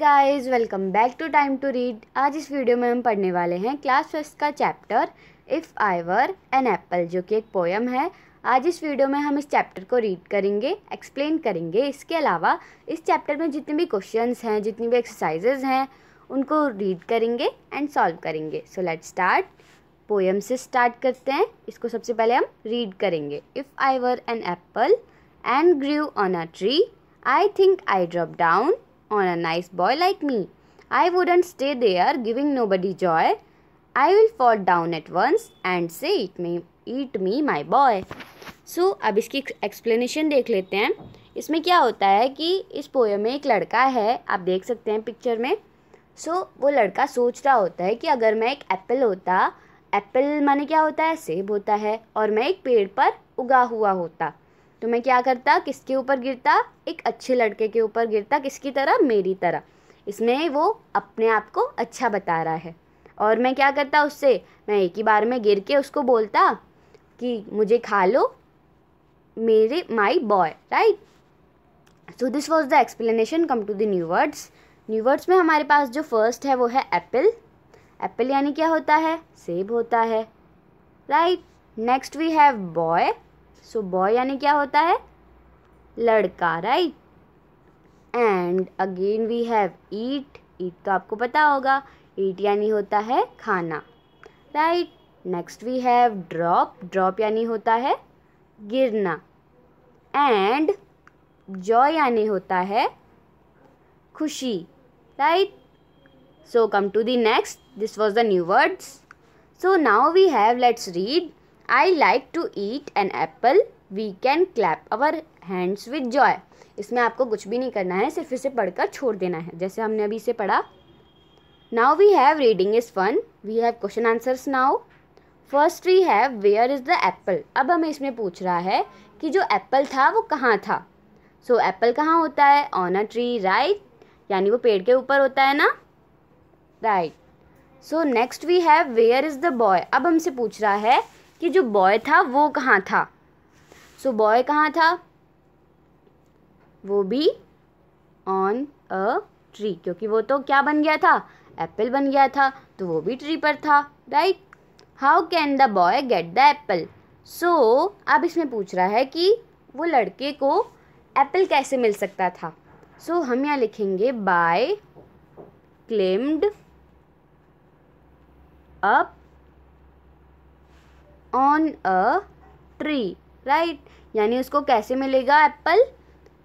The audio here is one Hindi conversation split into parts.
Guys welcome back to time to read आज इस वीडियो में हम पढ़ने वाले हैं क्लास फर्स्ट का chapter if I were an apple जो कि एक पोएम है आज इस वीडियो में हम इस चैप्टर को रीड करेंगे एक्सप्लेन करेंगे इसके अलावा इस चैप्टर में जितने भी क्वेश्चंस हैं जितनी भी एक्सरसाइजेज हैं उनको रीड करेंगे एंड सॉल्व करेंगे सो लेट स्टार्ट पोएम से स्टार्ट करते हैं इसको सबसे पहले हम रीड करेंगे if I were an apple and grew on a tree I think I drop down on a nice boy like me. I wouldn't stay there giving nobody joy. I will fall down at once and say it me eat me my boy. So so, अब इसकी एक्सप्लेनेशन देख लेते हैं इसमें क्या होता है कि इस पोएम में एक लड़का है आप देख सकते हैं पिक्चर में सो so, वो लड़का सोच रहा होता है कि अगर मैं एक एप्पल होता एप्पल माने क्या होता है सेब होता है और मैं एक पेड़ पर उगा हुआ होता तो मैं क्या करता किसके ऊपर गिरता एक अच्छे लड़के के ऊपर गिरता किसकी तरह मेरी तरह इसमें वो अपने आप को अच्छा बता रहा है और मैं क्या करता उससे मैं एक ही बार में गिर के उसको बोलता कि मुझे खा लो मेरे my boy right so this was the explanation come to the new words new words में हमारे पास जो फर्स्ट है वो है एप्पल एप्पल यानी क्या होता है सेब होता है right next we have boy so boy यानी क्या होता है लड़का right and again we have eat eat तो आपको पता होगा ईट यानी होता है खाना right next we have drop drop यानी होता है गिरना एंड जॉय यानी होता है खुशी right so come to the next this was the new words so now we have let's read I like to eat an apple we can clap our hands with joy इसमें आपको कुछ भी नहीं करना है सिर्फ इसे पढ़कर छोड़ देना है जैसे हमने अभी इसे पढ़ा now we have reading is fun we have question answers now first we have where is the apple अब हमें इसमें पूछ रहा है कि जो एप्पल था वो कहाँ था सो एप्पल कहाँ होता है ऑन अ ट्री राइट यानी वो पेड़ के ऊपर होता है ना right so next we have where is the boy अब हमसे पूछ रहा है कि जो बॉय था वो कहाँ था सो बॉय कहाँ था वो भी ऑन अ ट्री क्योंकि वो तो क्या बन गया था एप्पल बन गया था तो वो भी ट्री पर था right how can the boy get the apple so अब इसमें पूछ रहा है कि वो लड़के को एप्पल कैसे मिल सकता था सो so, हम यहाँ लिखेंगे boy climbed up on a tree right यानी उसको कैसे मिलेगा एप्पल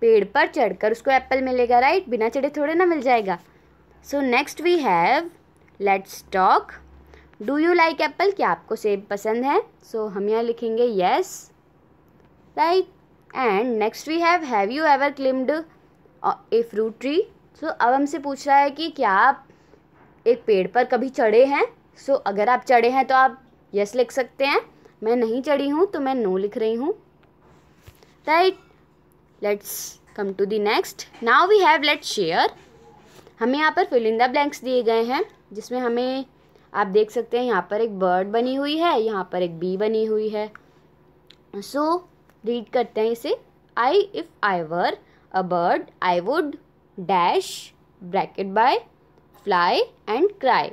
पेड़ पर चढ़कर उसको एप्पल मिलेगा राइट बिना चढ़े थोड़े ना मिल जाएगा so next we have let's talk do you like apple क्या आपको सेब पसंद है सो so, हम यहाँ लिखेंगे yes right and next we have have you ever climbed a fruit tree so अब हमसे पूछ रहा है कि क्या आप एक पेड़ पर कभी चढ़े हैं सो so, अगर आप चढ़े हैं तो आप यस लिख सकते हैं मैं नहीं चढ़ी हूँ तो मैं नो लिख रही हूँ right let's come to the next now we have let share हमें यहाँ पर फिलिंदा ब्लैंक्स दिए गए हैं जिसमें हमें आप देख सकते हैं यहाँ पर एक बर्ड बनी हुई है यहाँ पर एक बी बनी हुई है सो so, रीड करते हैं इसे I if I were a bird I would dash bracket by fly and cry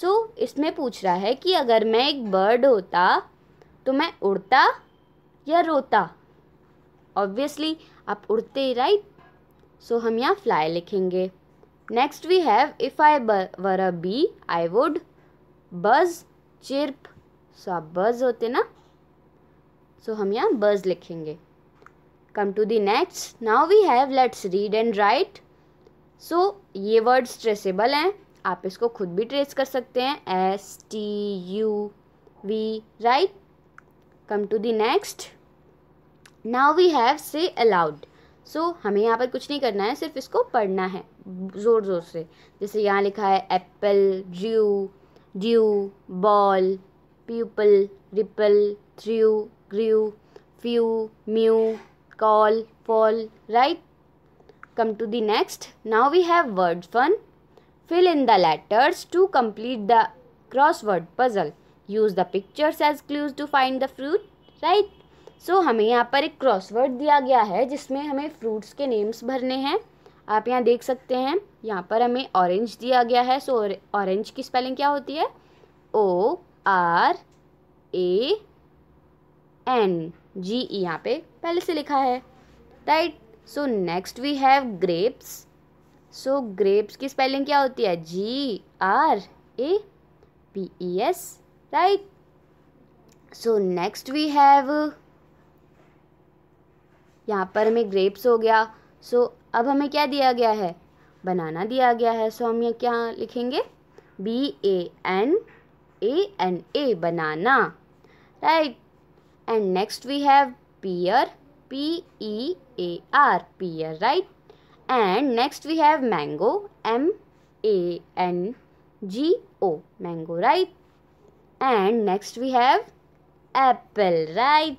so इसमें पूछ रहा है कि अगर मैं एक बर्ड होता तो मैं उड़ता या रोता ऑब्वियसली आप उड़ते ही राइट सो हम यहाँ फ्लाई लिखेंगे next we have if I were a bee I would buzz chirp so आप बज होते ना सो so, हम यहाँ बज लिखेंगे come to the next now we have let's read and write so ये वर्ड्स ट्रेसेबल हैं आप इसको खुद भी ट्रेस कर सकते हैं S T U V right come to the next now we have say aloud so हमें यहाँ पर कुछ नहीं करना है सिर्फ इसको पढ़ना है ज़ोर ज़ोर से जैसे यहाँ लिखा है apple due due ball people ripple through grew few mew call fall right come to the next now we have word fun fill in the letters to complete the word puzzle use the pictures as clues to find the fruit right so हमें यहाँ पर एक क्रॉसवर्ड दिया गया है जिसमें हमें फ्रूट्स के नेम्स भरने हैं आप यहाँ देख सकते हैं यहाँ पर हमें ऑरेंज दिया गया है सो ऑरेंज की स्पेलिंग क्या होती है ओ आर ए एन जी ई यहाँ पे पहले से लिखा है right so next we have grapes so grapes की स्पेलिंग क्या होती है G R A P E S right so next we have यहाँ पर हमें ग्रेप्स हो गया सो so, अब हमें क्या दिया गया है बनाना दिया गया है so, हम यहाँ क्या लिखेंगे B A N A N A banana right and next we have pear P E A R pear right and next we have mango M A N G O mango right and next we have apple right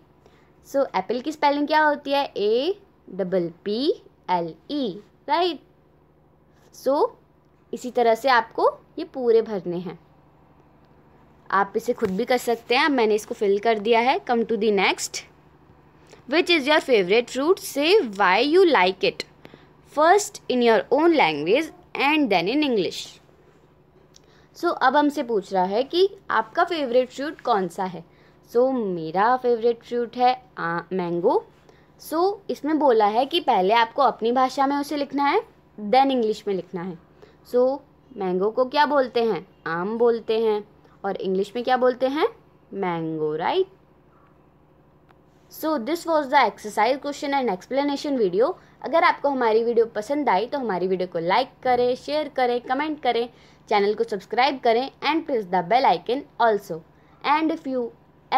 so apple की स्पेलिंग क्या होती है A double P L E right so इसी तरह से आपको ये पूरे भरने हैं आप इसे खुद भी कर सकते हैं मैंने इसको फिल कर दिया है come to the next which is your favourite fruit से why you like it first in your own language and then in English so so, अब हमसे पूछ रहा है कि आपका फेवरेट फ्रूट कौन सा है सो so, मेरा फेवरेट फ्रूट है आ, मैंगो सो so, इसमें बोला है कि पहले आपको अपनी भाषा में उसे लिखना है देन इंग्लिश में लिखना है सो so, मैंगो को क्या बोलते हैं आम बोलते हैं और इंग्लिश में क्या बोलते हैं mango right so this was the exercise question and explanation video अगर आपको हमारी वीडियो पसंद आई तो हमारी वीडियो को लाइक करें शेयर करें कमेंट करें चैनल को सब्सक्राइब करें and press the bell icon also and if you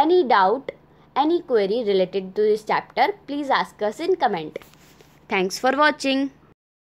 any doubt any query related to this chapter please ask us in comment thanks for watching